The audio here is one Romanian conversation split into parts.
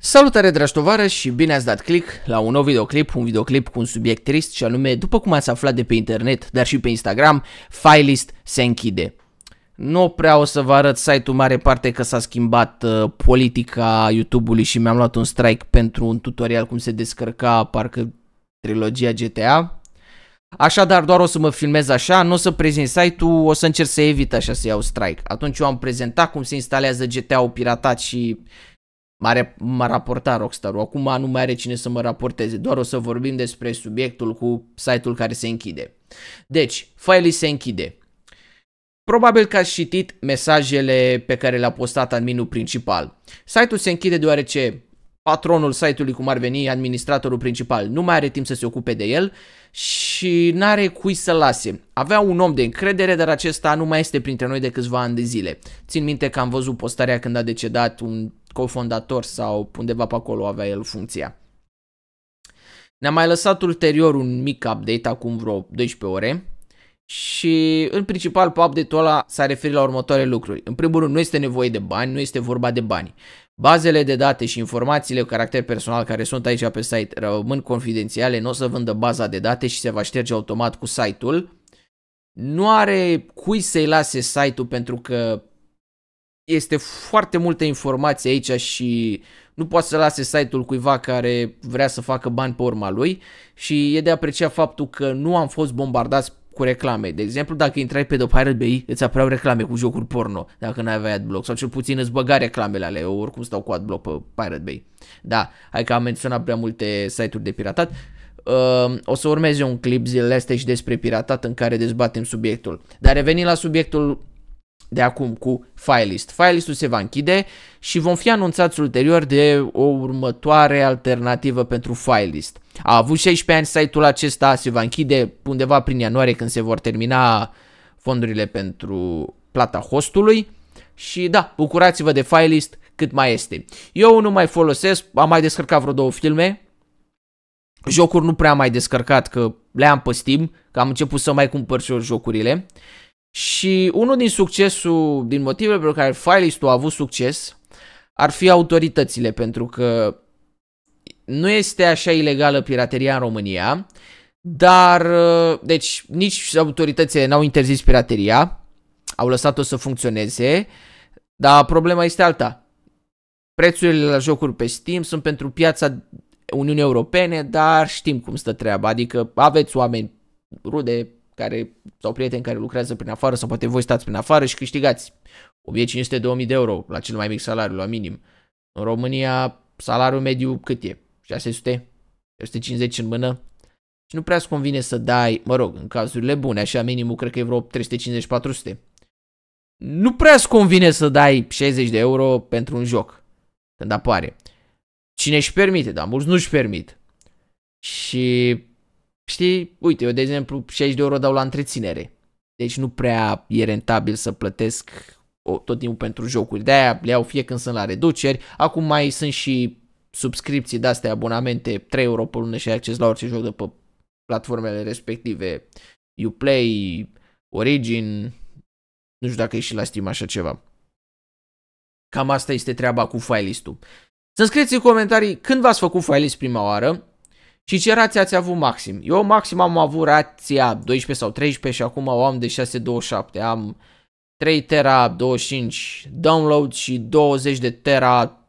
Salutare dragi tovarăși și bine ați dat click la un nou videoclip, un videoclip cu un subiect trist și anume, după cum ați aflat de pe internet, dar și pe Instagram, Filist se închide. Nu prea o să vă arăt site-ul mare parte că s-a schimbat uh, politica YouTube-ului și mi-am luat un strike pentru un tutorial cum se descărca parcă trilogia GTA. Așadar doar o să mă filmez așa, nu o să prezint site-ul, o să încerc să evit așa să iau strike. Atunci eu am prezentat cum se instalează GTA-ul piratat și m-a raportat Rockstar-ul. Acum nu mai are cine să mă raporteze, doar o să vorbim despre subiectul cu site-ul care se închide. Deci, file se închide. Probabil că ați citit mesajele pe care le-a postat adminul principal. Site-ul se închide deoarece patronul site-ului, cum ar veni administratorul principal, nu mai are timp să se ocupe de el și n-are cui să lase. Avea un om de încredere, dar acesta nu mai este printre noi de câțiva ani de zile. Țin minte că am văzut postarea când a decedat un cofondator sau undeva pe acolo avea el funcția. Ne-a mai lăsat ulterior un mic update acum vreo 12 ore și în principal pe update-ul ăla s-a referit la următoarele lucruri. În primul rând nu este nevoie de bani, nu este vorba de bani. Bazele de date și informațiile cu caracter personal care sunt aici pe site rămân confidențiale, nu o să vândă baza de date și se va șterge automat cu site-ul. Nu are cui să-i lase site-ul pentru că este foarte multă informație aici și nu poate să lase site-ul cuiva care vrea să facă bani pe urma lui și e de apreciat faptul că nu am fost bombardați cu reclame. De exemplu, dacă intrai pe The Pirate Bay, îți apreau reclame cu jocuri porno, dacă nu avea adblock, sau cel puțin îți băga reclamele alea, eu oricum stau cu adblock pe Pirate Bay. Da, hai că am menționat prea multe site-uri de piratat. Uh, o să urmeze un clip zilele astea și despre piratat în care dezbatem subiectul. Dar revenind la subiectul de acum cu FileList. FileList-ul se va închide și vom fi anunțați ulterior de o următoare alternativă pentru FileList. A avut 16 ani site-ul acesta, se va închide undeva prin ianuarie când se vor termina fondurile pentru plata hostului și da, bucurați-vă de FileList cât mai este. Eu nu mai folosesc, am mai descărcat vreo două filme, jocuri nu prea am mai descărcat că le-am păstim, că am început să mai cumpăr și eu jocurile și unul din succesul, din motivele pentru care filist a avut succes, ar fi autoritățile, pentru că nu este așa ilegală pirateria în România, dar, uh, deci, nici autoritățile n-au interzis pirateria, au lăsat-o să funcționeze, dar problema este alta. Prețurile la jocuri pe Steam sunt pentru piața Uniunii Europene, dar știm cum stă treaba, adică aveți oameni rude care, sau prieteni care lucrează prin afară sau poate voi stați prin afară și câștigați 1500-2000 de euro la cel mai mic salariu, la minim. În România salariul mediu cât e? 600? 350 în mână? Și nu prea-ți convine să dai, mă rog, în cazurile bune, așa minimul cred că e vreo 350-400. Nu prea-ți convine să dai 60 de euro pentru un joc când apare. Cine își permite, dar mulți nu își permit. Și Știi, uite, eu de exemplu 60 de euro dau la întreținere. Deci nu prea e rentabil să plătesc tot timpul pentru jocuri. De-aia le iau fie când sunt la reduceri. Acum mai sunt și subscripții de-astea, abonamente, 3 euro pe lună și ai acces la orice joc de pe platformele respective. Uplay, Origin, nu știu dacă e și la Steam așa ceva. Cam asta este treaba cu file ul Să scrieți în comentarii când v-ați făcut file prima oară, și ce rație ați avut maxim? Eu maxim am avut rația 12 sau 13 și acum o am de 627. Am 3 tera 25 download și 20 de tera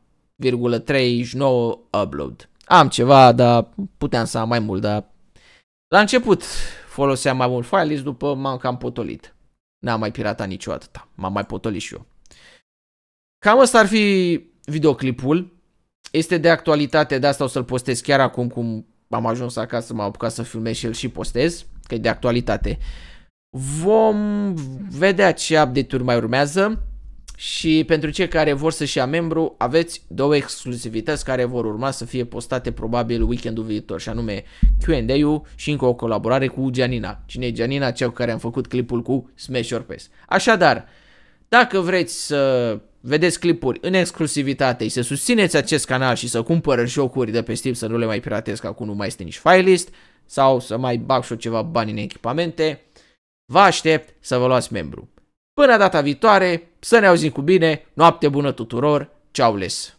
39 upload. Am ceva, dar puteam să am mai mult, dar la început foloseam mai mult Files, după m-am cam potolit. N-am mai piratat niciodată, m-am mai potolit și eu. Cam asta ar fi videoclipul. Este de actualitate, de asta o să-l postez chiar acum cum am ajuns acasă, m-am apucat să filmez și el și postez, că e de actualitate. Vom vedea ce update-uri mai urmează și pentru cei care vor să-și ia membru, aveți două exclusivități care vor urma să fie postate probabil weekendul viitor, și anume Q&A-ul și încă o colaborare cu Gianina. Cine e Gianina? Cea cu care am făcut clipul cu Smash Your Pass. Așadar, dacă vreți să vedeți clipuri în exclusivitate și să susțineți acest canal și să cumpără jocuri de pe Steam să nu le mai piratez că acum nu mai este nici filelist sau să mai bag și ceva bani în echipamente, vă aștept să vă luați membru. Până data viitoare, să ne auzim cu bine, noapte bună tuturor, ceau les!